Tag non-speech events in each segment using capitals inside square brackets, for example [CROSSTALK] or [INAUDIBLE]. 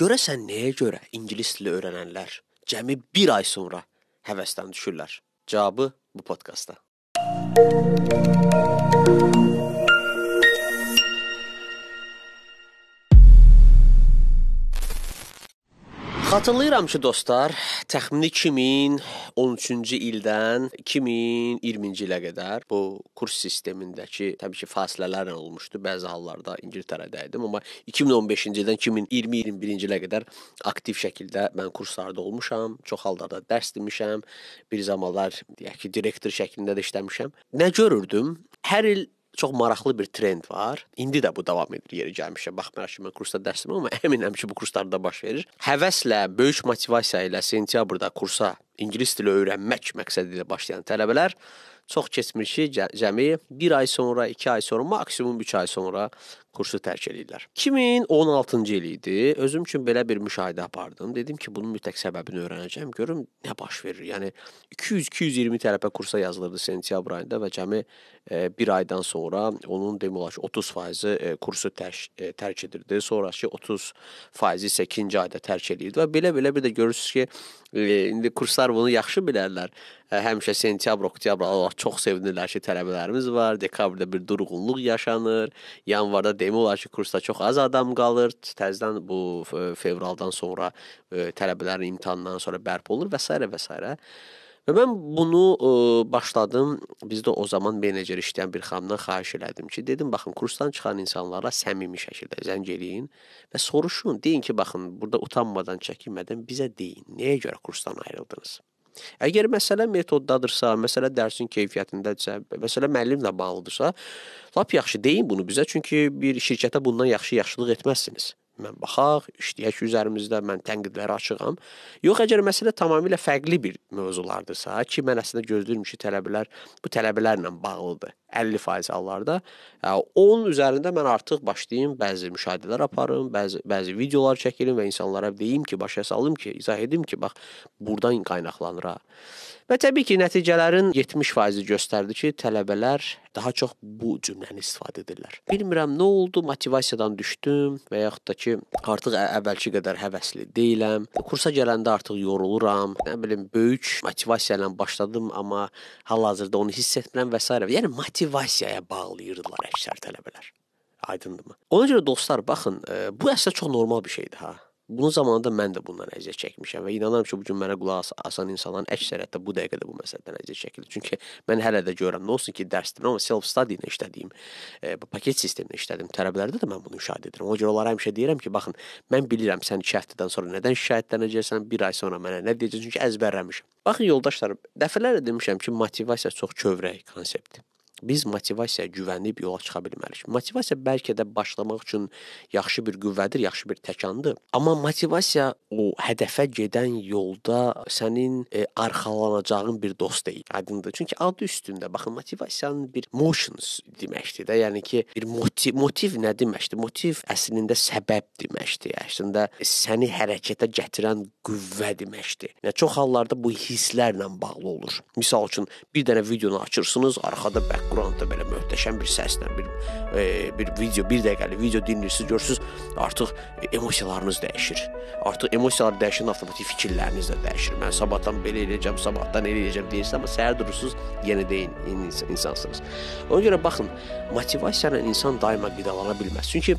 Görəsən nəyə görə ingilis dili öyrənənlər cəmi 1 ay sonra həvəsdən düşürlər? Cavabı bu podkastda. Xatırlayıram ki, dostlar, təxmini 2013-cü ildən 2020-ci ilə qədər bu kurs sistemindəki təbii ki, fasilələr olmuşdu. Bəzi hallarda İngiltərədə idim, amma 2015-ci ildən 2020-21-ci ilə qədər aktiv şəkildə mən kurslarda olmuşam, çox hallarda dərs demişəm, bir zamanlar deyək ki, direktor şəklində də işləmişəm. Nə görürdüm? Hər il çox maraqlı bir trend var. İndi də bu davam edir yeri gəlmişə. Baxmayaraq ki, mən kursda dərsim, amma [LAUGHS] əminəm ki, bu kurslarda baş verir. Həvəslə, böyük motivasiya ilə sentyabrda kursa ingilis dili öyrənmək məqsədi ilə başlayan tələbələr çox keçmir ki, cəmi 1 ay sonra, 2 ay sonra, maksimum 3 ay sonra kursu tərk eləyirlər. 2016-cı il idi. Özüm üçün belə bir müşahidə apardım. Dedim ki, bunun mütləq səbəbini öyrənəcəm, görüm nə baş verir. Yəni 200-220 tələbə kursa yazılırdı sentyabr ayında və cəmi 1 e, aydan sonra onun demək olar ki, 30% e, kursu tərk, e, tərk edirdi. Sonrakı 30% isə 2-ci ayda tərk eləyirdi və belə-belə bir də görürsüz ki, indi kurslar bunu yaxşı bilərlər. Həmişə sentyabr, oktyabr Allah çox sevinirlər ki, tələbələrimiz var. Dekabrda bir durğunluq yaşanır. Yanvarda demək olar ki, kursda çox az adam qalır. Təzədən bu e, fevraldan sonra e, tələbələrin imtahandan sonra bərpa olur və s. və s. Və mən bunu ə, e, başladım. Bizdə o zaman menecer işləyən bir xanımdan xahiş elədim ki, dedim baxın kursdan çıxan insanlara səmimi şəkildə zəng eləyin və soruşun, deyin ki, baxın burada utanmadan, çəkinmədən bizə deyin, nəyə görə kursdan ayrıldınız? Əgər məsələ metoddadırsa, məsələ dərsin keyfiyyətindədirsə, məsələ müəllimlə bağlıdırsa, lap yaxşı deyin bunu bizə, çünki bir şirkətə bundan yaxşı yaxşılıq etməzsiniz. Mən baxaq, işləyək üzərimizdə, mən tənqidlərə açığam. Yox, əgər məsələ tamamilə fərqli bir mövzulardırsa, ki, mən əslində gözləyirəm ki, tələbələr bu tələbələrlə bağlıdır 50% hallarda. 10 üzərində mən artıq başlayım, bəzi müşahidələr aparım, bəzi bəzi videolar çəkirim və insanlara deyim ki, başa salım ki, izah edim ki, bax burdan qaynaqlanır ha. Və təbii ki, nəticələrin 70%-i göstərdi ki, tələbələr daha çox bu cümləni istifadə edirlər. Bilmirəm nə oldu, motivasiyadan düşdüm və yaxud da ki, artıq əvvəlki qədər həvəsli deyiləm. Kursa gələndə artıq yoruluram. Nə bilim, böyük motivasiya ilə başladım, amma hal-hazırda onu hiss etmirəm və s. Yəni motiv motivasiyaya bağlayırdılar əksər tələbələr. Aydındırmı? Ona görə dostlar, baxın, e, bu əslində çox normal bir şeydir ha. Bunun zamanında mən də bundan əziyyət çəkmişəm və inanıram ki, bu gün mənə qulaq asan insanların əksəriyyəti bu dəqiqədə bu məsələdən əziyyət çəkilir. Çünki mən hələ də görürəm, nə olsun ki, dərsdir, amma self study ilə işlədiyim, e, paket sisteminə işlədiyim tələbələrdə də mən bunu müşahidə edirəm. O görə onlara həmişə deyirəm ki, baxın, mən bilirəm sən 2 həftədən sonra nədən şikayətlənəcəksən, 1 ay sonra mənə nə deyəcəksən, çünki əzbərləmişəm. Baxın yoldaşlarım, dəfələrlə demişəm ki, motivasiya çox kövrək konseptdir. Biz motivasiyaya güvənib yola çıxa bilmərik. Motivasiya bəlkə də başlamaq üçün yaxşı bir qüvvədir, yaxşı bir təkandır. Amma motivasiya o hədəfə gedən yolda sənin e, arxalanacağın bir dost deyil. Aydındır? Çünki adı üstündə baxın motivasiyanın bir motions deməkdir də. Yəni ki, bir motiv, motiv nə deməkdir? Motiv əslində səbəb deməkdir. Əslində səni hərəkətə gətirən qüvvə deməkdir. Yəni çox hallarda bu hisslərlə bağlı olur. Məsəl üçün bir dənə videonu açırsınız, arxada back Quran da belə möhtəşəm bir səslə bir e, bir video, 1 dəqiqəlik video dinləyirsiniz, görürsüz, artıq e, emosiyalarınız dəyişir. Artıq emosiyalar dəyişəndə avtomatik fikirləriniz də dəyişir. Mən sabahdan belə eləyəcəm, sabahdan elə eləyəcəm deyirsiniz, amma səhər durursunuz, yenə də eyni insansınız. Ona görə baxın, motivasiya ilə insan daima qidalana bilməz. Çünki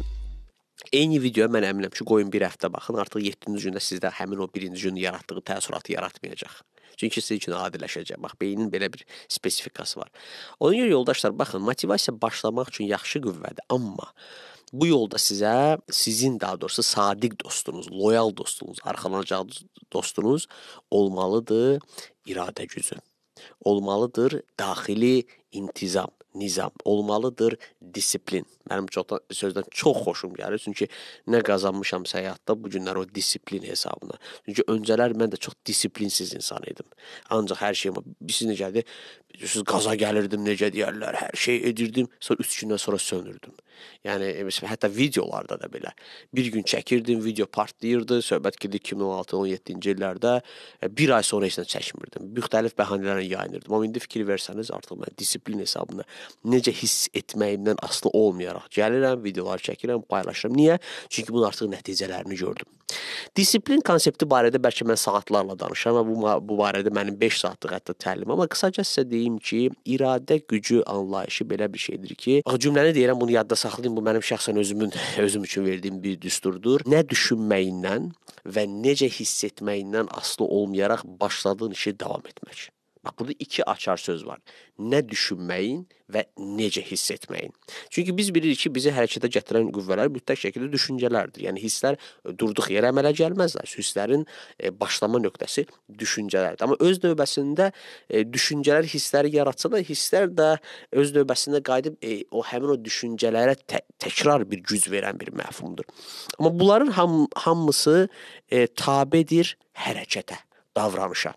Eyni videoya mən əminəm ki, qoyun bir həftə baxın, artıq 7-ci gündə sizdə həmin o birinci gün yaratdığı təəssüratı yaratmayacaq. Çünki sizin üçün adiləşəcək. Bax, beynin belə bir spesifikası var. Ona görə yoldaşlar, baxın, motivasiya başlamaq üçün yaxşı qüvvədir, amma bu yolda sizə sizin daha doğrusu sadiq dostunuz, loyal dostunuz, arxalanacağınız dostunuz olmalıdır iradə gücü. Olmalıdır daxili intizam nizam olmalıdır, disiplin. Mənim çoxdan sözdən çox xoşum gəlir, çünki nə qazanmışamsa həyatda bu günlər o disiplin hesabına. Çünki öncələr mən də çox disiplinsiz insan idim. Ancaq hər şeyimə bir sizin gəldi. Siz qaza gəlirdim, necə deyərlər, hər şey edirdim, sonra 3 gündən sonra sönürdüm. Yəni e, məsələn hətta videolarda da belə. Bir gün çəkirdim, video partlayırdı, söhbət gedir 2016-17-ci illərdə. E, bir ay sonra heç nə çəkmirdim. Müxtəlif bəhanələrlə yayınırdım. Amma indi fikir versəniz, artıq mən disiplin hesabına necə hiss etməyimdən asılı olmayaraq gəlirəm, videolar çəkirəm, paylaşıram. Niyə? Çünki bunun artıq nəticələrini gördüm. Disiplin konsepti barədə bəlkə mən saatlarla danışaram və bu bu barədə mənim 5 saatlıq hətta təlim, amma qısaca sizə deyim ki, iradə gücü anlayışı belə bir şeydir ki, cümləni deyirəm, bunu yadda saxlayın, bu mənim şəxsən özümün [LAUGHS] özüm üçün verdiyim bir düsturdur. Nə düşünməyindən və necə hiss etməyindən asılı olmayaraq başladığın işi davam etmək. Bax burada iki açar söz var. Nə düşünməyin və necə hiss etməyin. Çünki biz bilirik ki, bizi hərəkətə gətirən qüvvələr mütləq şəkildə düşüncələrdir. Yəni hisslər e, durduq yerə əmələ gəlməzlər. Hisslərin e, başlama nöqtəsi düşüncələrdir. Amma öz növbəsində e, düşüncələr hissləri yaratsa da, hisslər də öz növbəsində qayıdıb o həmin o düşüncələrə tə təkrar bir güc verən bir məfhumdur. Amma bunların ham hamısı tabedir hərəkətə, davranışa.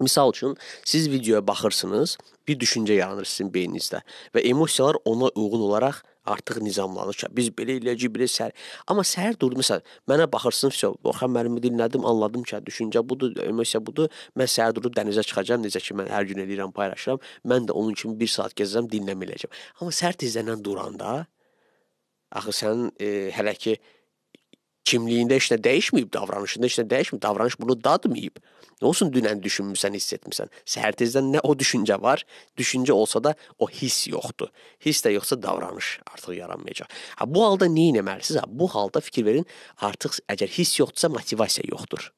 Misal üçün, siz videoya baxırsınız, bir düşüncə yaranır sizin beyninizdə və emosiyalar ona uyğun olaraq artıq nizamlanır. Hə, biz belə eləyəcəyik, belə səhər. Amma səhər durdu məsəl, mənə baxırsınız, vəsə, Orxan müəllimi dinlədim, anladım ki, hə, düşüncə budur, emosiya budur. Mən səhər durub dənizə çıxacağam, necə ki mən hər gün eləyirəm, paylaşıram. Mən də onun kimi 1 saat gəzəcəm, dinləmə eləyəcəm. Amma səhər tezlənən duranda axı sənin e, hələ ki e, kimliyində heç nə dəyişməyib, davranışında heç nə dəyişməyib, davranış bunu dadmayıb. Nə olsun dünən düşünmüsən, hiss etmisən. Səhər tezdən nə o düşüncə var, düşüncə olsa da o hiss yoxdur. Hiss də yoxsa davranış artıq yaranmayacaq. Ha bu halda nə etməlisiniz? Ha bu halda fikir verin, artıq əgər hiss yoxdursa motivasiya yoxdur.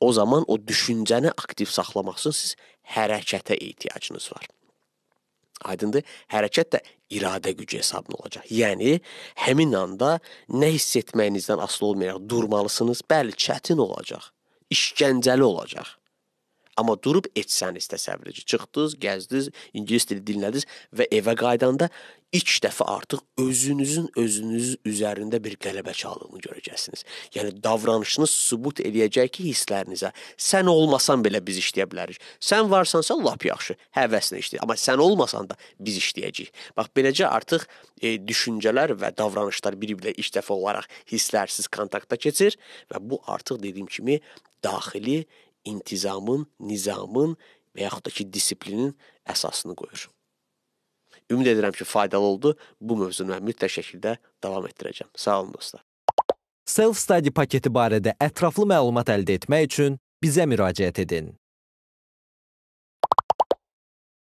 O zaman o düşüncəni aktiv saxlamaq üçün siz hərəkətə ehtiyacınız var. Aydındır? Hərəkət də iradə gücü hesabına olacaq. Yəni həmin anda nə hiss etməyinizdən asılı olmayaraq durmalısınız. Bəli, çətin olacaq, işgəncəli olacaq. Amma durub etsəniz təsəvvür edin. Çıxdınız, gəzdiniz, ingilis dili dinlədiniz və evə qayıdanda ilk dəfə artıq özünüzün özünüz üzərində bir qələbə çaldığını görəcəksiniz. Yəni davranışınız sübut eləyəcək ki, hisslərinizə sən olmasan belə biz işləyə bilərik. Sən varsansa lap yaxşı, həvəslə işlə. Amma sən olmasan da biz işləyəcəyik. Bax beləcə artıq e, düşüncələr və davranışlar bir-birinə ilk dəfə olaraq hisslərsiz kontaktda keçir və bu artıq dediyim kimi daxili intizamın, nizamın və yaxud da ki, disiplinin əsasını qoyur. Ümid edirəm ki, faydalı oldu. Bu mövzunu mən mütləq şəkildə davam etdirəcəm. Sağ olun dostlar. Self-study paketi barədə ətraflı məlumat əldə etmək üçün bizə müraciət edin.